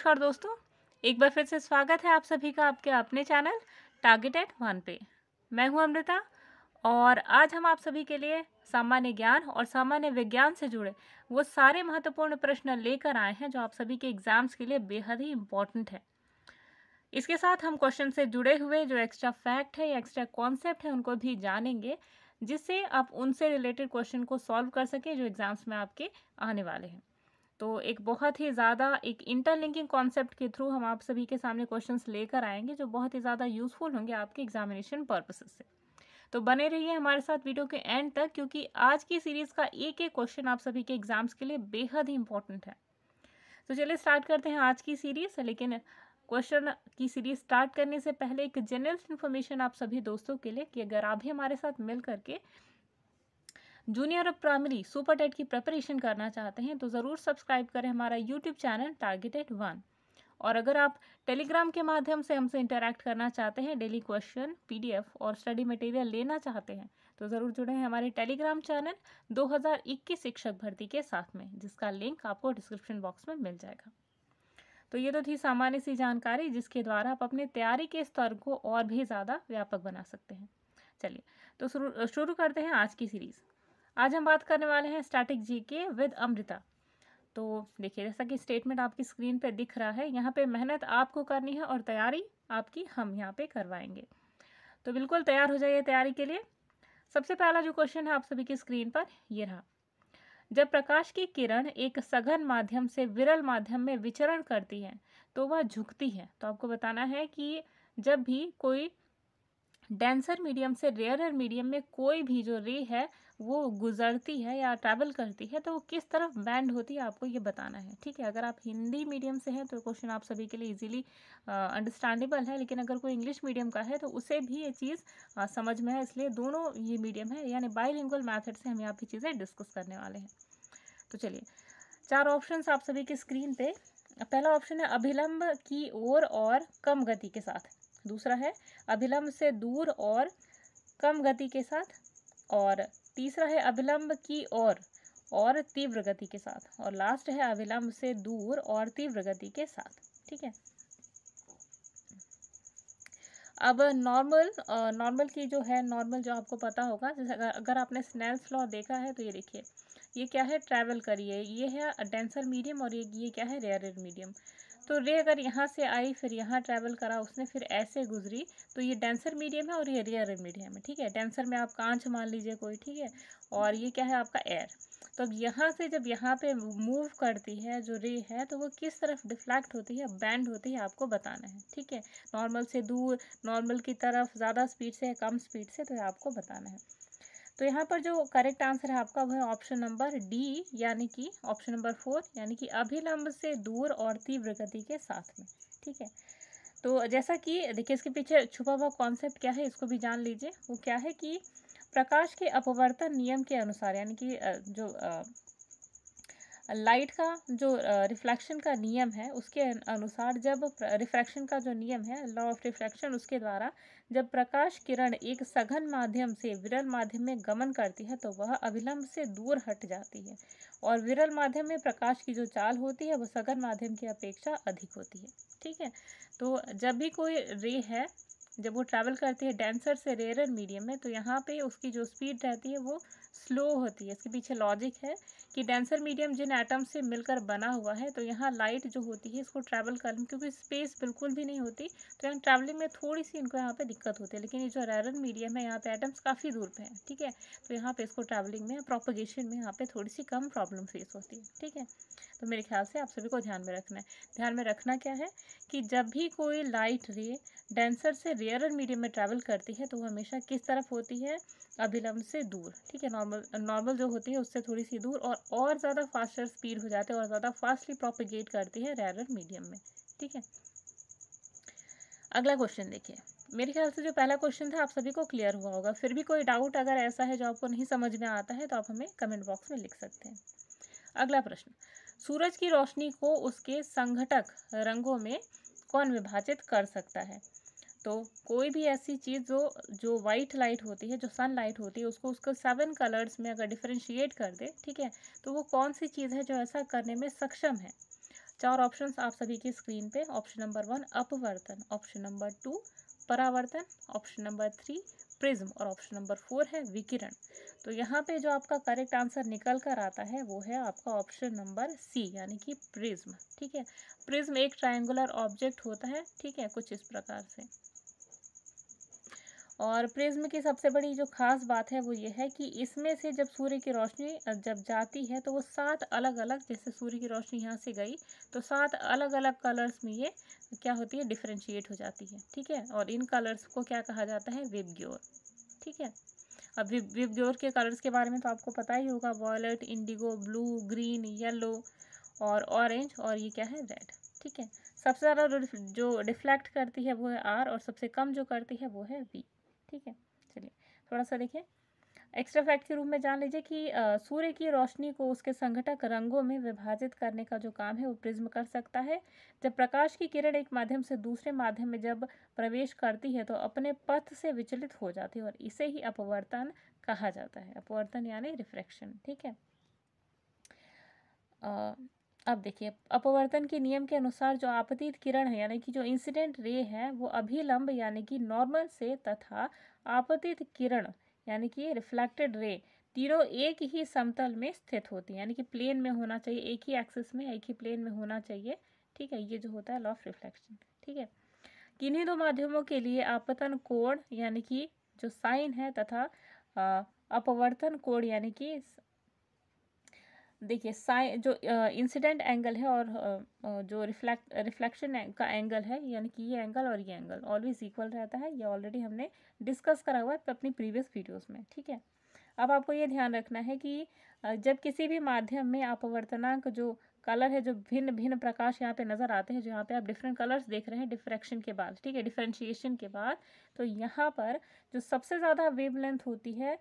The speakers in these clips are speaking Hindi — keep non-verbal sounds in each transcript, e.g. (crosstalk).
नमस्कार दोस्तों एक बार फिर से स्वागत है आप सभी का आपके अपने चैनल टारगेट एट वन पे मैं हूं अमृता और आज हम आप सभी के लिए सामान्य ज्ञान और सामान्य विज्ञान से जुड़े वो सारे महत्वपूर्ण प्रश्न लेकर आए हैं जो आप सभी के एग्ज़ाम्स के लिए बेहद ही इम्पॉर्टेंट है इसके साथ हम क्वेश्चन से जुड़े हुए जो एक्स्ट्रा फैक्ट है या एक्स्ट्रा कॉन्सेप्ट है उनको भी जानेंगे जिससे आप उनसे रिलेटेड क्वेश्चन को सॉल्व कर सकें जो एग्ज़ाम्स में आपके आने वाले हैं तो एक बहुत ही ज़्यादा एक इंटरलिंकिंग कॉन्सेप्ट के थ्रू हम आप सभी के सामने क्वेश्चन लेकर आएंगे जो बहुत ही ज़्यादा यूज़फुल होंगे आपके एग्जामिनेशन पर्पसेज से तो बने रहिए हमारे साथ वीडियो के एंड तक क्योंकि आज की सीरीज़ का एक एक क्वेश्चन आप सभी के एग्ज़ाम्स के लिए बेहद ही इंपॉर्टेंट है तो चलिए स्टार्ट करते हैं आज की सीरीज़ लेकिन क्वेश्चन की सीरीज स्टार्ट करने से पहले एक जनरल इन्फॉर्मेशन आप सभी दोस्तों के लिए कि अगर आप भी हमारे साथ मिल करके जूनियर और प्राइमरी सुपर टेट की प्रिपरेशन करना चाहते हैं तो ज़रूर सब्सक्राइब करें हमारा यूट्यूब चैनल टारगेटेड वन और अगर आप टेलीग्राम के माध्यम से हमसे इंटरेक्ट करना चाहते हैं डेली क्वेश्चन पीडीएफ और स्टडी मटेरियल लेना चाहते हैं तो ज़रूर जुड़े हैं हमारे टेलीग्राम चैनल 2021 शिक्षक भर्ती के साथ में जिसका लिंक आपको डिस्क्रिप्शन बॉक्स में मिल जाएगा तो ये तो थी सामान्य सी जानकारी जिसके द्वारा आप अपने तैयारी के स्तर को और भी ज़्यादा व्यापक बना सकते हैं चलिए तो शुरू करते हैं आज की सीरीज़ आज हम बात करने वाले हैं स्टैटिक जी के विद अमृता तो देखिए जैसा कि स्टेटमेंट आपकी स्क्रीन पर दिख रहा है यहाँ पे मेहनत आपको करनी है और तैयारी आपकी हम यहाँ पे करवाएंगे तो बिल्कुल तैयार हो जाइए तैयारी के लिए सबसे पहला जो क्वेश्चन है आप सभी की स्क्रीन पर ये रहा जब प्रकाश की किरण एक सघन माध्यम से विरल माध्यम में विचरण करती है तो वह झुकती है तो आपको बताना है कि जब भी कोई डेंसर मीडियम से रेयरर मीडियम में कोई भी जो रे है वो गुजरती है या ट्रैवल करती है तो वो किस तरफ बैंड होती है आपको ये बताना है ठीक है अगर आप हिंदी मीडियम से हैं तो क्वेश्चन आप सभी के लिए इजीली अंडरस्टैंडेबल है लेकिन अगर कोई इंग्लिश मीडियम का है तो उसे भी ये चीज़ uh, समझ में है इसलिए दोनों ये मीडियम है यानी बाई मैथड से हम यहाँ पे चीज़ें डिस्कस करने वाले हैं तो चलिए चार ऑप्शन आप सभी के स्क्रीन पर पहला ऑप्शन है अभिलंब की ओर और, और कम गति के साथ दूसरा है अभिलंब से दूर और कम गति के साथ और तीसरा है अविलंब की ओर और तीव्र गति के साथ और लास्ट है अविलंब से दूर और तीव्र गति के साथ ठीक है अब नॉर्मल नॉर्मल की जो है नॉर्मल जो आपको पता होगा जैसे अगर आपने स्नेल्स लॉ देखा है तो ये देखिए ये क्या है ट्रैवल करिए ये है डेंसर मीडियम और ये ये क्या है रेयर मीडियम तो रे अगर यहाँ से आई फिर यहाँ ट्रैवल करा उसने फिर ऐसे गुजरी तो ये डेंसर मीडियम है और ये रेयर मीडियम है ठीक है डेंसर में आप कांच मान लीजिए कोई ठीक है और ये क्या है आपका एयर तो अब यहाँ से जब यहाँ पे मूव करती है जो रे है तो वो किस तरफ डिफ्लैक्ट होती है बैंड होती है आपको बताना है ठीक है नॉर्मल से दूर नॉर्मल की तरफ ज़्यादा स्पीड से कम स्पीड से तो आपको बताना है तो यहाँ पर जो करेक्ट आंसर है आपका वह ऑप्शन नंबर डी यानी कि ऑप्शन नंबर फोर यानी कि अभिलंब से दूर और तीव्र गति के साथ में ठीक है तो जैसा कि देखिए इसके पीछे छुपा हुआ कॉन्सेप्ट क्या है इसको भी जान लीजिए वो क्या है कि प्रकाश के अपवर्तन नियम के अनुसार यानी कि जो लाइट का जो रिफ्लेक्शन का नियम है उसके अनुसार जब रिफ्रैक्शन का जो नियम है लॉ ऑफ रिफ्रैक्शन उसके द्वारा जब प्रकाश किरण एक सघन माध्यम से विरल माध्यम में गमन करती है तो वह अविलंब से दूर हट जाती है और विरल माध्यम में प्रकाश की जो चाल होती है वह सघन माध्यम की अपेक्षा अधिक होती है ठीक है तो जब भी कोई रे है जब वो ट्रैवल करती है डेंसर से रेयर मीडियम में तो यहाँ पे उसकी जो स्पीड रहती है वो स्लो होती है इसके पीछे लॉजिक है कि डेंसर मीडियम जिन एटम से मिलकर बना हुआ है तो यहाँ लाइट जो होती है इसको ट्रैवल करने क्योंकि स्पेस बिल्कुल भी नहीं होती तो यहाँ ट्रैवलिंग में थोड़ी सी इनको यहाँ पे दिक्कत होती है लेकिन ये जो रेरन मीडियम है यहाँ पे एटम्स काफ़ी दूर पे हैं ठीक है तो यहाँ पे इसको ट्रैवलिंग में प्रोपोगेशन में यहाँ पर थोड़ी सी कम प्रॉब्लम फेस होती है ठीक है तो मेरे ख्याल से आप सभी को ध्यान में रखना है ध्यान में रखना क्या है कि जब भी कोई लाइट रे डेंसर से रेयर मीडियम में ट्रैवल करती है तो वो हमेशा किस तरफ होती है अभिलंब से दूर ठीक है नॉर्मल नॉर्मल जो होती है उससे थोड़ी सी दूर और और ज़्यादा फास्टर स्पीड हो जाते हैं और ज़्यादा फास्टली प्रोपिगेट करती है रेयर मीडियम में ठीक है अगला क्वेश्चन देखिए मेरे ख्याल से जो पहला क्वेश्चन था आप सभी को क्लियर हुआ होगा फिर भी कोई डाउट अगर ऐसा है जो आपको नहीं समझ में आता है तो आप हमें कमेंट बॉक्स में लिख सकते हैं अगला प्रश्न सूरज की रोशनी को उसके संघटक रंगों में कौन विभाजित कर सकता है तो कोई भी ऐसी चीज़ जो जो वाइट लाइट होती है जो सन लाइट होती है उसको उसको सेवन कलर्स में अगर डिफ्रेंशिएट कर दे ठीक है तो वो कौन सी चीज़ है जो ऐसा करने में सक्षम है चार ऑप्शंस आप सभी की स्क्रीन पे ऑप्शन नंबर वन अपवर्तन ऑप्शन नंबर टू परावर्तन ऑप्शन नंबर थ्री प्रिज्म और ऑप्शन नंबर फोर है विकिरण तो यहाँ पे जो आपका करेक्ट आंसर निकल कर आता है वो है आपका ऑप्शन नंबर सी यानी कि प्रिज्म ठीक है प्रिज्म एक ट्रायंगुलर ऑब्जेक्ट होता है ठीक है कुछ इस प्रकार से और प्रिज्म की सबसे बड़ी जो खास बात है वो ये है कि इसमें से जब सूर्य की रोशनी जब जाती है तो वो सात अलग अलग जैसे सूर्य की रोशनी यहाँ से गई तो सात अलग अलग कलर्स में ये क्या होती है डिफ्रेंशिएट हो जाती है ठीक है और इन कलर्स को क्या कहा जाता है विबग्योर ठीक है अब विबग्योर के कलर्स के बारे में तो आपको पता ही होगा violet indigo blue green yellow और ऑरेंज और ये क्या है रेड ठीक है सबसे ज़्यादा जो डिफ्लेक्ट करती है वो है आर और सबसे कम जो करती है वो है वी ठीक है चलिए थोड़ा सा देखिए एक्स्ट्रा फैक्ट के रूप में जान लीजिए कि सूर्य की रोशनी को उसके संघटक रंगों में विभाजित करने का जो काम है वो प्रिज्म कर सकता है जब प्रकाश की किरण एक माध्यम से दूसरे माध्यम में जब प्रवेश करती है तो अपने पथ से विचलित हो जाती है और इसे ही अपवर्तन कहा जाता है अपवर्तन यानी रिफ्रैक्शन ठीक है आ, अब देखिए अपवर्तन के नियम के अनुसार जो आपतित किरण है यानी कि जो इंसिडेंट रे है वो अभिलंब यानी कि नॉर्मल से तथा आपतित किरण यानी कि रिफ्लेक्टेड रे तीनों एक ही समतल में स्थित होती है यानी कि प्लेन में होना चाहिए एक ही एक्सिस में एक ही प्लेन में होना चाहिए ठीक है ये जो होता है लॉ ऑफ रिफ्लेक्शन ठीक है किन्हीं दो माध्यमों के लिए आपतन कोण यानी कि जो साइन है तथा अपवर्तन कोण यानी कि देखिए साइ जो इंसिडेंट एंगल है और जो रिफ्लेक्ट रिफ्लेक्शन का एंगल है यानी कि ये एंगल और ये एंगल ऑलवेज इक्वल रहता है ये ऑलरेडी हमने डिस्कस करा हुआ है अपनी प्रीवियस वीडियोस में ठीक है अब आपको ये ध्यान रखना है कि जब किसी भी माध्यम में अपवर्तनांक जो कलर है जो भिन्न भिन्न प्रकाश यहाँ पे नज़र आते हैं जो यहाँ पे आप डिफरेंट कलर्स देख रहे हैं डिफ्रैक्शन के बाद ठीक है डिफ्रेंशिएशन के बाद तो यहाँ पर जो सबसे ज़्यादा वेवलेंथ होती है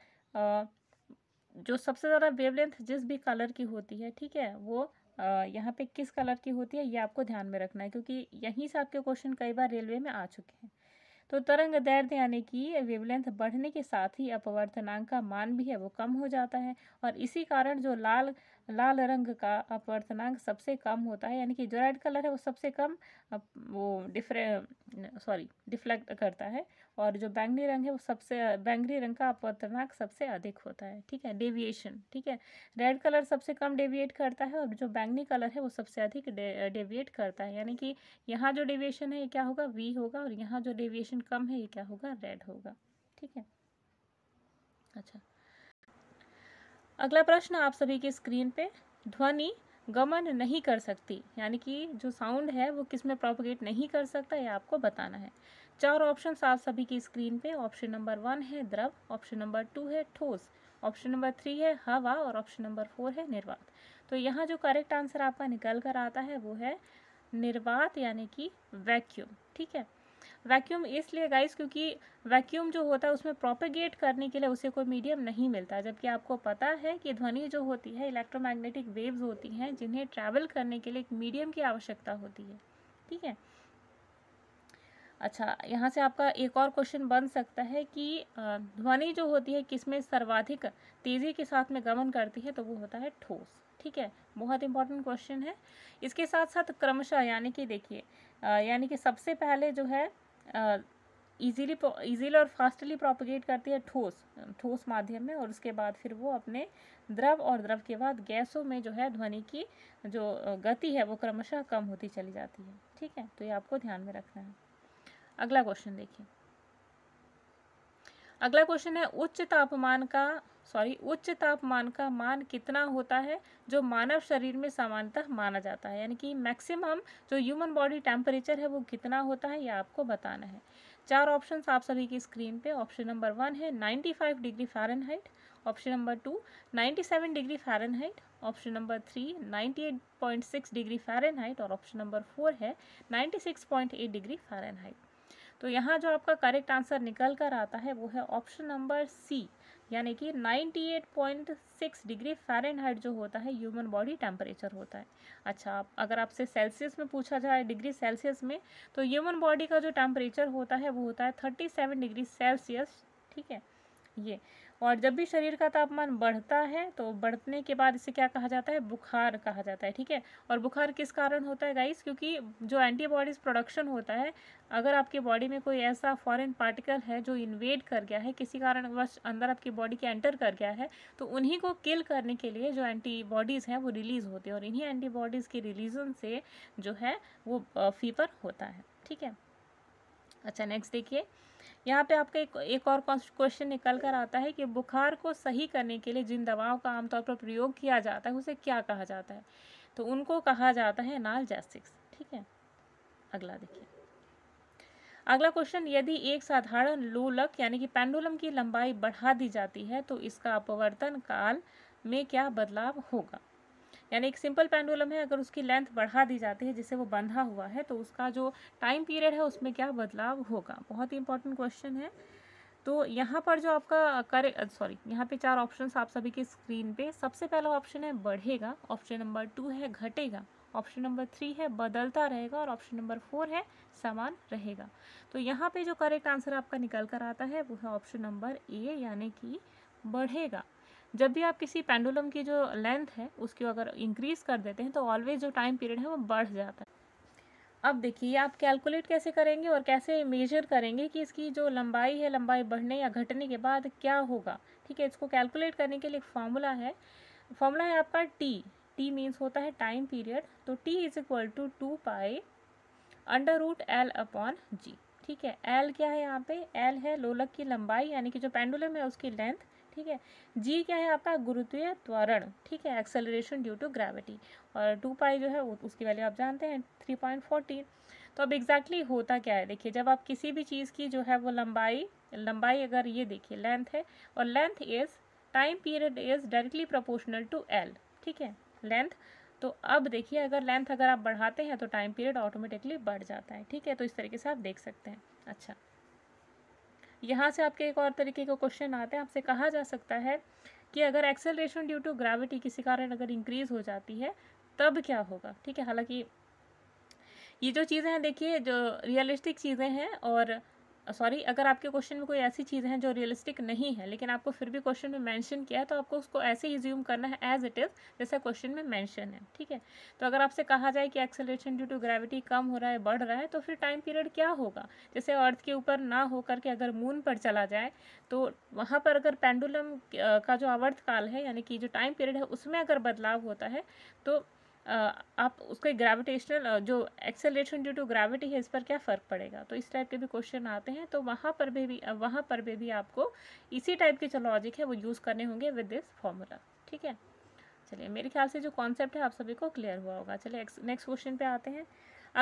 जो सबसे ज़्यादा वेवलेंथ जिस भी कलर की होती है ठीक है वो यहाँ पे किस कलर की होती है ये आपको ध्यान में रखना है क्योंकि यहीं से आपके क्वेश्चन कई बार रेलवे में आ चुके हैं तो तरंग दैर्ध्य यानी कि वेवलेंथ बढ़ने के साथ ही अपवर्तनांक का मान भी है वो कम हो जाता है और इसी कारण जो लाल लाल रंग का अपवर्तनांक सबसे कम होता है यानी कि जो रेड कलर है वो सबसे कम वो डिफरे सॉरी डिफ्लेक्ट करता है और जो बैंगनी रंग है वो सबसे बैंगनी रंग का अपवर्तनांक सबसे अधिक होता है ठीक है डेविएशन ठीक है रेड कलर सबसे कम डेविएट करता है और जो बैंगनी कलर है वो सबसे अधिक डेविएट करता है यानी कि यहाँ जो डेविएशन है ये क्या होगा वी होगा और यहाँ जो डेविएशन कम है ये क्या होगा रेड होगा ठीक है अच्छा अगला प्रश्न आप सभी की स्क्रीन पे ध्वनि गमन नहीं कर सकती यानी कि जो साउंड है वो किस में प्रोपोगेट नहीं कर सकता ये आपको बताना है चार ऑप्शन आप सभी की स्क्रीन पे ऑप्शन नंबर वन है द्रव ऑप्शन नंबर टू है ठोस ऑप्शन नंबर थ्री है हवा और ऑप्शन नंबर फोर है निर्वात तो यहाँ जो करेक्ट आंसर आपका निकल कर आता है वो है निर्वात यानी कि वैक्यूम ठीक है वैक्यूम इसलिए गाइस क्योंकि वैक्यूम जो होता है उसमें प्रोपेगेट करने के लिए उसे कोई मीडियम नहीं मिलता जबकि आपको पता है कि ध्वनि जो होती है इलेक्ट्रोमैग्नेटिक वेव्स होती हैं जिन्हें ट्रैवल करने के लिए एक मीडियम की आवश्यकता होती है ठीक है अच्छा यहाँ से आपका एक और क्वेश्चन बन सकता है कि ध्वनि जो होती है किसमें सर्वाधिक तेज़ी के साथ में गमन करती है तो वो होता है ठोस ठीक है बहुत इंपॉर्टेंट क्वेश्चन है इसके साथ साथ क्रमशः यानी कि देखिए यानी कि सबसे पहले जो है ईजीली ईजीली और फास्टली प्रोपोगेट करती है ठोस ठोस माध्यम में और उसके बाद फिर वो अपने द्रव और द्रव के बाद गैसों में जो है ध्वनि की जो गति है वो क्रमशः कम होती चली जाती है ठीक है तो ये आपको ध्यान में रखना है अगला क्वेश्चन देखिए अगला क्वेश्चन है उच्च तापमान का सॉरी उच्च तापमान का मान कितना होता है जो मानव शरीर में सामान्यतः माना जाता है यानी कि मैक्सिमम जो ह्यूमन बॉडी टेम्परेचर है वो कितना होता है ये आपको बताना है चार ऑप्शन आप सभी की स्क्रीन पे ऑप्शन नंबर वन है 95 degree Fahrenheit option number two 97 degree Fahrenheit option number three 98.6 degree Fahrenheit और ऑप्शन नंबर फोर है 96.8 डिग्री फ़ारेनहाइट तो यहाँ जो आपका करेक्ट आंसर निकल कर आता है वो है ऑप्शन नंबर सी यानी कि 98.6 डिग्री फ़ारेनहाइट जो होता है ह्यूमन बॉडी टेम्परेचर होता है अच्छा अगर आपसे सेल्सियस में पूछा जाए डिग्री सेल्सियस में तो ह्यूमन बॉडी का जो टेम्परेचर होता है वो होता है 37 डिग्री सेल्सियस ठीक है ये और जब भी शरीर का तापमान बढ़ता है तो बढ़ने के बाद इसे क्या कहा जाता है बुखार कहा जाता है ठीक है और बुखार किस कारण होता है गाइस क्योंकि जो एंटीबॉडीज़ प्रोडक्शन होता है अगर आपके बॉडी में कोई ऐसा फॉरेन पार्टिकल है जो इन्वेड कर गया है किसी कारणवश अंदर आपकी बॉडी के एंटर कर गया है तो उन्हीं को किल करने के लिए जो एंटीबॉडीज़ हैं वो रिलीज़ होती है और इन्हीं एंटीबॉडीज़ के रिलीजन से जो है वो फीवर होता है ठीक है अच्छा नेक्स्ट देखिए यहाँ पे आपका एक एक और क्वेश्चन निकल कर आता है कि बुखार को सही करने के लिए जिन दवाओं का आमतौर पर प्रयोग किया जाता है उसे क्या कहा जाता है तो उनको कहा जाता है नाल जैसिक्स ठीक है अगला देखिए अगला क्वेश्चन यदि एक साधारण लोलक यानी कि पेंडुलम की लंबाई बढ़ा दी जाती है तो इसका अपवर्तन काल में क्या बदलाव होगा यानी एक सिंपल पेंडुलम है अगर उसकी लेंथ बढ़ा दी जाती है जिससे वो बंधा हुआ है तो उसका जो टाइम पीरियड है उसमें क्या बदलाव होगा बहुत ही इंपॉर्टेंट क्वेश्चन है तो यहाँ पर जो आपका करे सॉरी यहाँ पे चार ऑप्शंस आप सभी की स्क्रीन पे सबसे पहला ऑप्शन है बढ़ेगा ऑप्शन नंबर टू है घटेगा ऑप्शन नंबर थ्री है बदलता रहेगा और ऑप्शन नंबर फोर है समान रहेगा तो यहाँ पे जो करेक्ट आंसर आपका निकल कर आता है वो है ऑप्शन नंबर ए यानी कि बढ़ेगा जब भी आप किसी पेंडुलम की जो लेंथ है उसकी अगर इंक्रीज़ कर देते हैं तो ऑलवेज जो टाइम पीरियड है वो बढ़ जाता है अब देखिए आप कैलकुलेट कैसे करेंगे और कैसे मेजर करेंगे कि इसकी जो लंबाई है लंबाई बढ़ने या घटने के बाद क्या होगा ठीक है इसको कैलकुलेट करने के लिए एक फॉर्मूला है फॉर्मूला है आपका टी टी मीन्स होता है टाइम पीरियड तो T is equal to two pi under root L upon G ठीक है एल क्या है यहाँ पे एल है लोलक की लंबाई यानी कि जो पेंडुलम है उसकी लेंथ ठीक है जी क्या है आपका गुरुत्वीय त्वरण ठीक है एक्सेलरेशन ड्यू टू ग्रेविटी और टू पाई जो है उसकी वैल्यू आप जानते हैं थ्री पॉइंट फोर्टीन तो अब एग्जैक्टली exactly होता क्या है देखिए जब आप किसी भी चीज़ की जो है वो लंबाई लंबाई अगर ये देखिए लेंथ है और length is time period is directly proportional to L ठीक है लेंथ तो अब देखिए अगर लेंथ अगर आप बढ़ाते हैं तो टाइम पीरियड ऑटोमेटिकली बढ़ जाता है ठीक है तो इस तरीके से आप देख सकते हैं अच्छा यहाँ से आपके एक और तरीके का क्वेश्चन आता है आपसे कहा जा सकता है कि अगर एक्सेलरेशन ड्यू टू ग्रेविटी किसी कारण अगर इंक्रीज़ हो जाती है तब क्या होगा ठीक है हालांकि ये जो चीज़ें हैं देखिए जो रियलिस्टिक चीज़ें हैं और सॉरी अगर आपके क्वेश्चन में कोई ऐसी चीज़ें हैं जो रियलिस्टिक नहीं है लेकिन आपको फिर भी क्वेश्चन में मेंशन किया है तो आपको उसको ऐसे ही ज्यूम करना है एज इट इज़ जैसा क्वेश्चन में मेंशन है ठीक है तो अगर आपसे कहा जाए कि एक्सेलरेशन ड्यू टू ग्रेविटी कम हो रहा है बढ़ रहा है तो फिर टाइम पीरियड क्या होगा जैसे अर्थ के ऊपर ना होकर के अगर मून पर चला जाए तो वहाँ पर अगर पेंडुलम का जो आवर्तकाल है यानी कि जो टाइम पीरियड है उसमें अगर बदलाव होता है तो आप उसके ग्रेविटेशनल जो एक्सेलेशन ड्यू टू ग्रेविटी है इस पर क्या फ़र्क पड़ेगा तो इस टाइप के भी क्वेश्चन आते हैं तो वहाँ पर भी, भी वहाँ पर भी, भी आपको इसी टाइप के जो लॉजिक है वो यूज़ करने होंगे विद दिस फॉर्मूला ठीक है चलिए मेरे ख्याल से जो कॉन्सेप्ट है आप सभी को क्लियर हुआ होगा चलिए नेक्स्ट क्वेश्चन पे आते हैं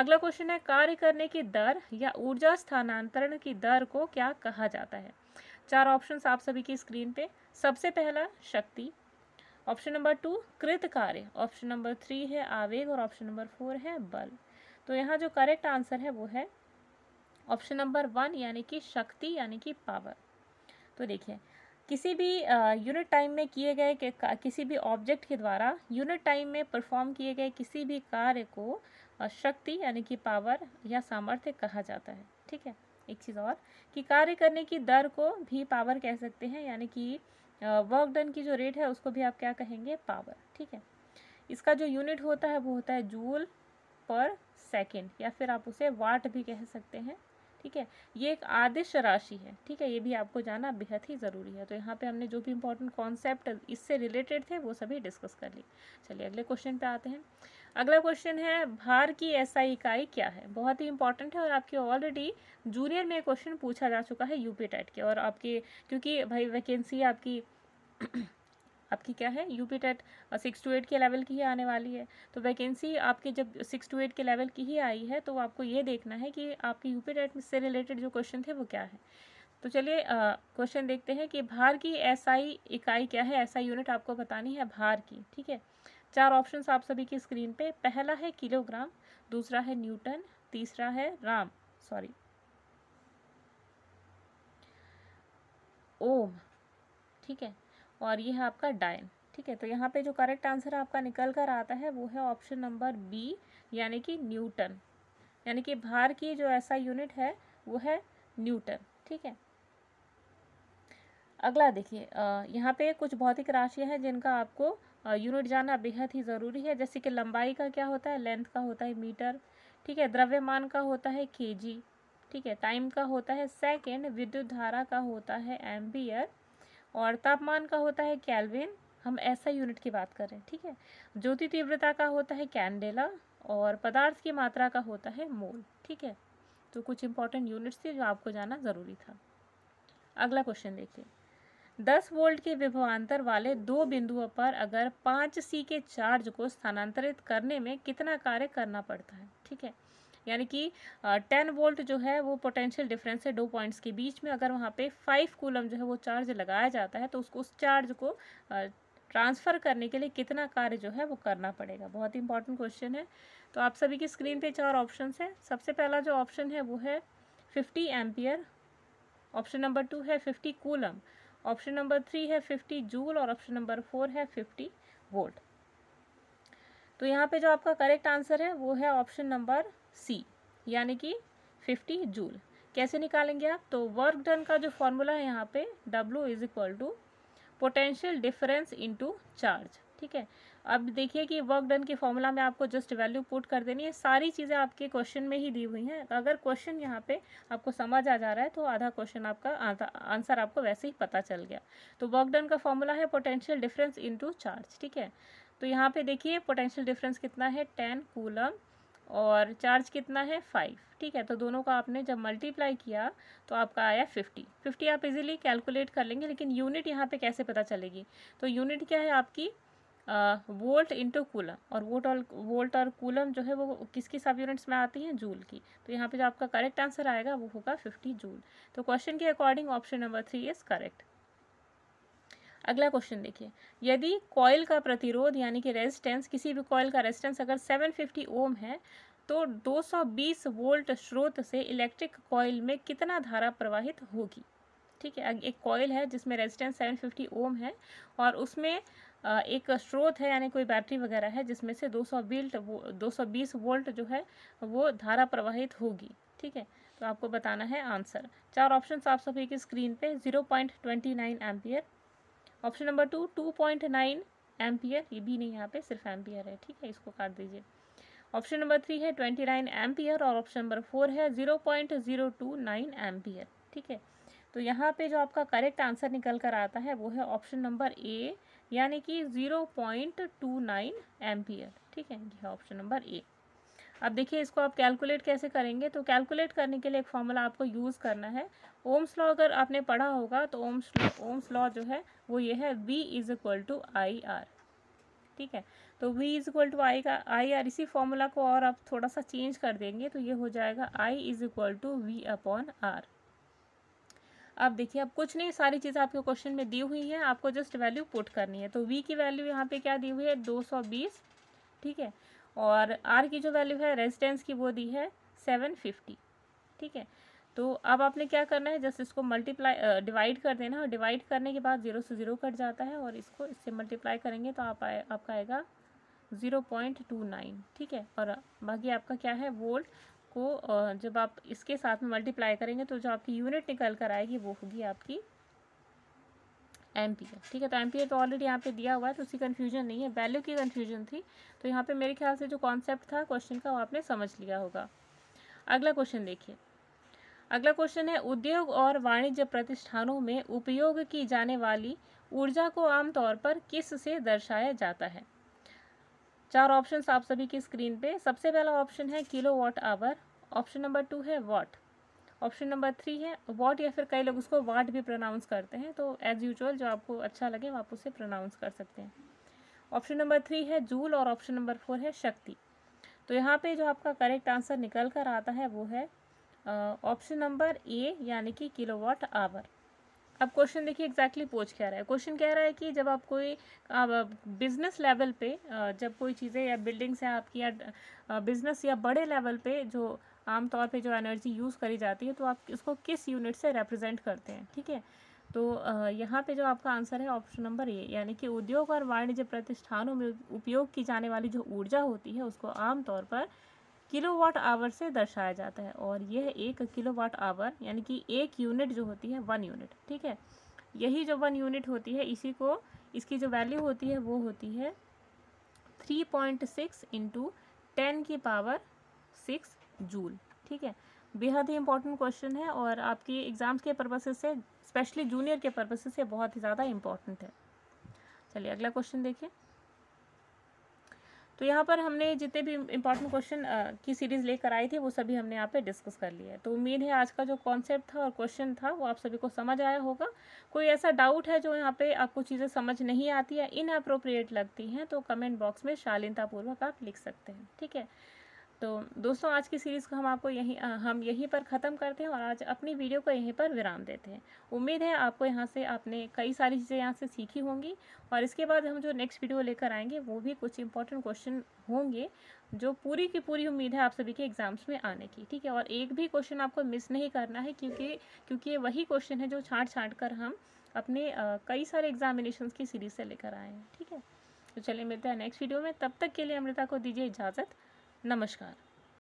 अगला क्वेश्चन है कार्य करने की दर या ऊर्जा स्थानांतरण की दर को क्या कहा जाता है चार ऑप्शंस आप सभी की स्क्रीन पे सबसे पहला शक्ति ऑप्शन नंबर टू कृत कार्य ऑप्शन नंबर थ्री है आवेग और ऑप्शन नंबर फोर है बल तो यहाँ जो करेक्ट आंसर है वो है ऑप्शन नंबर वन यानी कि शक्ति यानी कि पावर तो देखिए किसी भी यूनिट टाइम में किए गए किसी भी ऑब्जेक्ट के द्वारा यूनिट टाइम में परफॉर्म किए गए किसी भी कार्य को शक्ति यानी कि पावर या सामर्थ्य कहा जाता है ठीक है एक चीज़ और कि कार्य करने की दर को भी पावर कह सकते हैं यानी कि वर्क डन की जो रेट है उसको भी आप क्या कहेंगे पावर ठीक है इसका जो यूनिट होता है वो होता है जूल पर सेकेंड या फिर आप उसे वाट भी कह सकते हैं ठीक है ये एक आदिश राशि है ठीक है ये भी आपको जाना बेहद ही ज़रूरी है तो यहाँ पे हमने जो भी इम्पोर्टेंट कॉन्सेप्ट इससे रिलेटेड थे वो सभी डिस्कस कर लिए चलिए अगले क्वेश्चन पे आते हैं अगला क्वेश्चन है भार की एसआई इकाई क्या है बहुत ही इंपॉर्टेंट है और आपके ऑलरेडी जूनियर में क्वेश्चन पूछा जा चुका है यूपी टेट के और आपके क्योंकि भाई वैकेंसी आपकी (clears throat) आपकी क्या है UP TET six two eight के लेवल की ही आने वाली है तो वैकेंसी आपके जब सिक्स टू एट के लेवल की ही आई है तो आपको ये देखना है कि आपके यूपी टेट से रिलेटेड जो क्वेश्चन थे वो क्या है तो चलिए क्वेश्चन देखते हैं कि भार की एसआई इकाई क्या है एसआई यूनिट आपको बतानी है भार की ठीक है चार ऑप्शन आप सभी की स्क्रीन पे पहला है किलोग्राम दूसरा है न्यूटन तीसरा है राम सॉरी ओम ठीक है और ये है आपका डायन ठीक है तो यहाँ पे जो करेक्ट आंसर आपका निकल कर आता है वो है ऑप्शन नंबर बी यानी कि न्यूटन यानी कि भार की जो ऐसा यूनिट है वो है न्यूटन ठीक है अगला देखिए यहाँ पे कुछ भौतिक राशियाँ हैं जिनका आपको यूनिट जाना बेहद ही ज़रूरी है जैसे कि लंबाई का क्या होता है लेंथ का होता है मीटर ठीक है द्रव्यमान का होता है के ठीक है टाइम का होता है सेकेंड विद्युत धारा का होता है एम्पियर और तापमान का होता है कैलविन हम ऐसा यूनिट की बात करें ठीक है ज्योति तीव्रता का होता है कैंडेला और पदार्थ की मात्रा का होता है मोल ठीक है तो कुछ इंपॉर्टेंट यूनिट्स थे जो आपको जाना ज़रूरी था अगला क्वेश्चन देखिए 10 वोल्ट के विभवांतर वाले दो बिंदुओं पर अगर पाँच सी के चार्ज को स्थानांतरित करने में कितना कार्य करना पड़ता है ठीक है यानी कि टेन वोल्ट जो है वो पोटेंशियल डिफरेंस है दो पॉइंट्स के बीच में अगर वहाँ पे फाइव कूलम जो है वो चार्ज लगाया जाता है तो उसको उस चार्ज को ट्रांसफ़र करने के लिए कितना कार्य जो है वो करना पड़ेगा बहुत ही इंपॉर्टेंट क्वेश्चन है तो आप सभी की स्क्रीन पे चार ऑप्शन हैं सबसे पहला जो ऑप्शन है वो है fifty ampere option number two है fifty coulomb option number three है फिफ्टी जूल और ऑप्शन नंबर फोर है फिफ्टी वोल्ट तो यहाँ पे जो आपका करेक्ट आंसर है वो है ऑप्शन नंबर सी यानी कि फिफ्टी जूल कैसे निकालेंगे आप तो वर्क डन का जो फॉर्मूला है यहाँ पे W is equal to potential difference into charge ठीक है अब देखिए कि वर्क डन के फॉर्मूला में आपको जस्ट वैल्यू पुट कर देनी है सारी चीज़ें आपके क्वेश्चन में ही दी हुई हैं अगर क्वेश्चन यहाँ पे आपको समझ आ जा रहा है तो आधा क्वेश्चन आपका आंसर आपको वैसे ही पता चल गया तो वर्क डन का फॉर्मूला है पोटेंशियल डिफरेंस इन चार्ज ठीक है तो यहाँ पर देखिए पोटेंशियल डिफरेंस कितना है टेन कूलम और चार्ज कितना है फाइव ठीक है तो दोनों का आपने जब मल्टीप्लाई किया तो आपका आया फिफ्टी फिफ्टी आप इजीली कैलकुलेट कर लेंगे लेकिन यूनिट यहाँ पे कैसे पता चलेगी तो यूनिट क्या है आपकी वोल्ट इंटू कूलम और वोल्ट और वोल्ट और कूलम जो है वो किसकी सब यूनिट्स में आती हैं जूल की तो यहाँ पे जो आपका करेक्ट आंसर आएगा वो होगा फिफ्टी जूल तो क्वेश्चन के according option number three is correct अगला क्वेश्चन देखिए यदि कॉयल का प्रतिरोध यानी कि रेजिस्टेंस किसी भी कॉयल का रेजिस्टेंस अगर 750 ओम है तो 220 वोल्ट स्रोत से इलेक्ट्रिक कॉयल में कितना धारा प्रवाहित होगी ठीक है एक कॉयल है जिसमें रेजिस्टेंस 750 ओम है और उसमें एक स्रोत है यानी कोई बैटरी वगैरह है जिसमें से 200 वोल्ट वो बीस वोल्ट जो है वो धारा प्रवाहित होगी ठीक है तो आपको बताना है आंसर चार ऑप्शन आप सभी की स्क्रीन पे 0.29 point option number two 2.9 point ये भी नहीं यहाँ पे सिर्फ एम्पियर है ठीक है इसको काट दीजिए ऑप्शन नंबर थ्री है 29 नाइन और ऑप्शन नंबर फोर है 0.029 पॉइंट ठीक है तो यहाँ पे जो आपका करेक्ट आंसर निकल कर आता है वो है ऑप्शन नंबर ए यानी कि zero point two nine ampere ठीक है यह ऑप्शन नंबर ए अब देखिए इसको आप कैलकुलेट कैसे करेंगे तो कैलकुलेट करने के लिए एक फॉर्मूला आपको यूज़ करना है ओम्स लॉ अगर आपने पढ़ा होगा तो ओम्स लॉ ओम्स लॉ जो है वो ये है V is equal to I R ठीक है तो V is equal to I का आई आर इसी फॉर्मूला को और आप थोड़ा सा चेंज कर देंगे तो ये हो जाएगा I is equal to V upon R अब देखिए अब कुछ नहीं सारी चीज़ें आपके क्वेश्चन में दी हुई हैं आपको जस्ट वैल्यू पुट करनी है तो वी की वैल्यू यहाँ पे क्या दी हुई है दो सौ बीस ठीक है और आर की जो वैल्यू है रेजिडेंस की वो दी है सेवन फिफ्टी ठीक है तो अब आपने क्या करना है जस्ट इसको मल्टीप्लाई डिवाइड कर देना और डिवाइड करने के बाद ज़ीरो से ज़ीरो कट जाता है और इसको इससे मल्टीप्लाई करेंगे तो आप आए, आपका आएगा ज़ीरो पॉइंट टू नाइन ठीक है और बाकी आपका क्या है वोल्ट को जब आप इसके साथ में मल्टीप्लाई करेंगे तो जो आपकी यूनिट निकल कर आएगी वो होगी आपकी एम्पियर ठीक है तो एम्पियर तो ऑलरेडी यहाँ पे दिया हुआ है तो उसकी कन्फ्यूजन नहीं है वैल्यू की कन्फ्यूजन थी तो यहाँ पे मेरे ख्याल से जो कॉन्सेप्ट था क्वेश्चन का वो आपने समझ लिया होगा अगला क्वेश्चन देखिए अगला क्वेश्चन है उद्योग और वाणिज्य प्रतिष्ठानों में उपयोग की जाने वाली ऊर्जा को आमतौर पर किस से दर्शाया जाता है चार ऑप्शन आप सभी की स्क्रीन पे सबसे पहला ऑप्शन है kilowatt hour option number two है वाट ऑप्शन नंबर थ्री है वाट या फिर कई लोग उसको वाट भी प्रोनाउंस करते हैं तो एज़ यूजल जो आपको अच्छा लगे आप उसे प्रोनाउंस कर सकते हैं ऑप्शन नंबर थ्री है जूल और ऑप्शन नंबर फोर है शक्ति तो यहाँ पे जो आपका करेक्ट आंसर निकल कर आता है वो है ऑप्शन नंबर ए यानी कि किलोवाट आवर अब क्वेश्चन देखिए एग्जैक्टली पूछ क्या रहा है क्वेश्चन कह रहा है कि जब आप कोई बिजनेस लेवल पे जब कोई चीज़ें या बिल्डिंग्स हैं आपकी या बिजनेस या बड़े लेवल पे जो आमतौर पे जो एनर्जी यूज़ करी जाती है तो आप इसको किस यूनिट से रिप्रेजेंट करते हैं ठीक है तो यहाँ पे जो आपका आंसर है ऑप्शन नंबर ए यानी कि उद्योग और वाणिज्य प्रतिष्ठानों में उपयोग की जाने वाली जो ऊर्जा होती है उसको आमतौर पर किलोवाट आवर से दर्शाया जाता है और यह एक किलोवाट आवर यानी कि एक यूनिट जो होती है वन यूनिट ठीक है यही जो वन यूनिट होती है इसी को इसकी जो वैल्यू होती है वो होती है three point six into ten की पावर सिक्स जूल ठीक है बेहद ही इंपॉर्टेंट क्वेश्चन है और आपकी एग्ज़ाम्स के पर्पसेज से स्पेशली जूनियर के पर्पसेज से बहुत ही ज़्यादा इम्पॉर्टेंट है चलिए अगला क्वेश्चन देखिए तो यहाँ पर हमने जितने भी इंपॉर्टेंट क्वेश्चन की सीरीज़ लेकर आई थी वो सभी हमने यहाँ पे डिस्कस कर लिया है तो उम्मीद है आज का जो कॉन्सेप्ट था और क्वेश्चन था वो आप सभी को समझ आया होगा कोई ऐसा डाउट है जो यहाँ पे आपको चीज़ें समझ नहीं आती या इनअप्रोप्रिएट लगती हैं तो कमेंट बॉक्स में शालीनतापूर्वक आप लिख सकते हैं ठीक है तो दोस्तों आज की सीरीज़ को हम आपको यहीं हम यहीं पर ख़त्म करते हैं और आज अपनी वीडियो को यहीं पर विराम देते हैं उम्मीद है आपको यहाँ से आपने कई सारी चीज़ें यहाँ से सीखी होंगी और इसके बाद हम जो नेक्स्ट वीडियो लेकर आएंगे वो भी कुछ इंपॉर्टेंट क्वेश्चन होंगे जो पूरी की पूरी उम्मीद है आप सभी के एग्ज़ाम्स में आने की ठीक है और एक भी क्वेश्चन आपको मिस नहीं करना है क्योंकि क्योंकि वही क्वेश्चन है जो छाँट छाँट कर हम अपने कई सारे एग्जामिनेशन की सीरीज़ से लेकर आए हैं ठीक है तो चलिए मिलते हैं नेक्स्ट वीडियो में तब तक के लिए अमृता को दीजिए इजाज़त नमस्कार